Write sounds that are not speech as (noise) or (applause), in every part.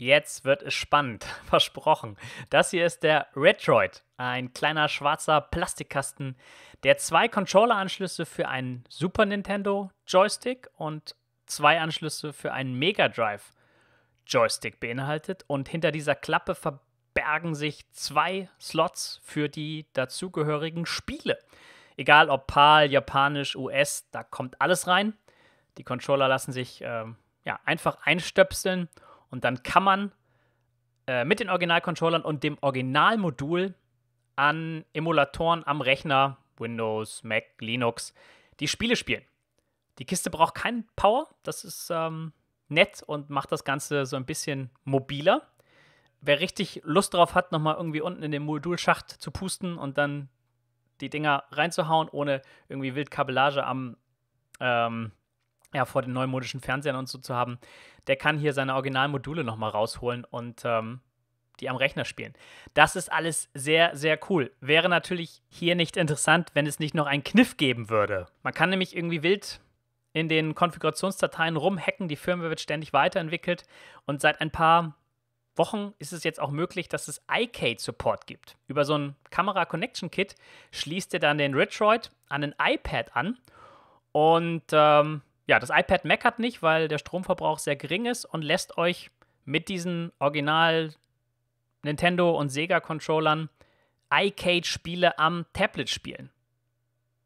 Jetzt wird es spannend, (laughs) versprochen. Das hier ist der Retroid, ein kleiner schwarzer Plastikkasten, der zwei Controller-Anschlüsse für einen Super Nintendo Joystick und zwei Anschlüsse für einen Mega Drive Joystick beinhaltet. Und hinter dieser Klappe verbergen sich zwei Slots für die dazugehörigen Spiele. Egal ob PAL, Japanisch, US, da kommt alles rein. Die Controller lassen sich äh, ja, einfach einstöpseln und dann kann man äh, mit den Original-Controllern und dem Originalmodul an Emulatoren am Rechner, Windows, Mac, Linux, die Spiele spielen. Die Kiste braucht keinen Power, das ist ähm, nett und macht das Ganze so ein bisschen mobiler. Wer richtig Lust drauf hat, nochmal irgendwie unten in den Modulschacht zu pusten und dann die Dinger reinzuhauen, ohne irgendwie Wildkabellage am ähm, ja, vor den neumodischen Fernsehern und so zu haben, der kann hier seine Originalmodule nochmal rausholen und ähm, die am Rechner spielen. Das ist alles sehr, sehr cool. Wäre natürlich hier nicht interessant, wenn es nicht noch einen Kniff geben würde. Man kann nämlich irgendwie wild in den Konfigurationsdateien rumhacken, die Firmware wird ständig weiterentwickelt und seit ein paar Wochen ist es jetzt auch möglich, dass es iCade-Support gibt. Über so ein Kamera-Connection-Kit schließt ihr dann den Retroid an ein iPad an und ähm, ja, das iPad meckert nicht, weil der Stromverbrauch sehr gering ist und lässt euch mit diesen Original Nintendo und Sega Controllern iCade spiele am Tablet spielen.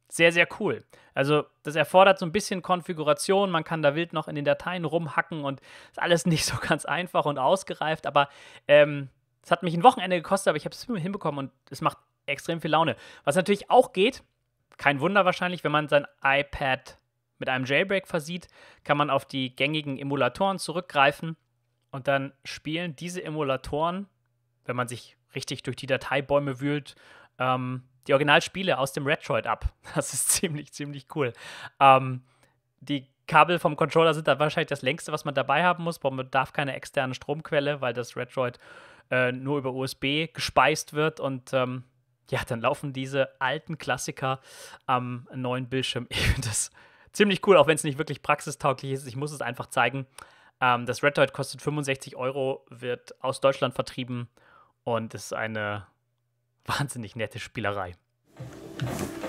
Sehr, sehr cool. Also, das erfordert so ein bisschen Konfiguration. Man kann da wild noch in den Dateien rumhacken und ist alles (laughs) nicht so ganz einfach und ausgereift. Aber ähm, es hat mich ein Wochenende gekostet, aber ich habe es hinbekommen und es macht extrem viel Laune. Was natürlich auch geht, kein Wunder wahrscheinlich, wenn man sein iPad mit einem Jailbreak versieht, kann man auf die gängigen Emulatoren zurückgreifen und dann spielen diese Emulatoren, wenn man sich richtig durch die Dateibäume wühlt, ähm, die Originalspiele aus dem Retroid ab. (laughs) Das ist ziemlich, ziemlich cool. Ähm, die Kabel vom Controller sind da wahrscheinlich das längste, was man dabei haben muss. Man darf keine externe Stromquelle, weil das Retroid äh, nur über USB gespeist wird. Und ähm, ja, dann laufen diese alten Klassiker am neuen Bildschirm. (laughs) Ich finde das ziemlich cool, auch wenn es nicht wirklich praxistauglich ist. Ich muss es einfach zeigen. Ähm, das Red kostet 65 Euro, wird aus Deutschland vertrieben und ist eine wahnsinnig nette Spielerei. Musik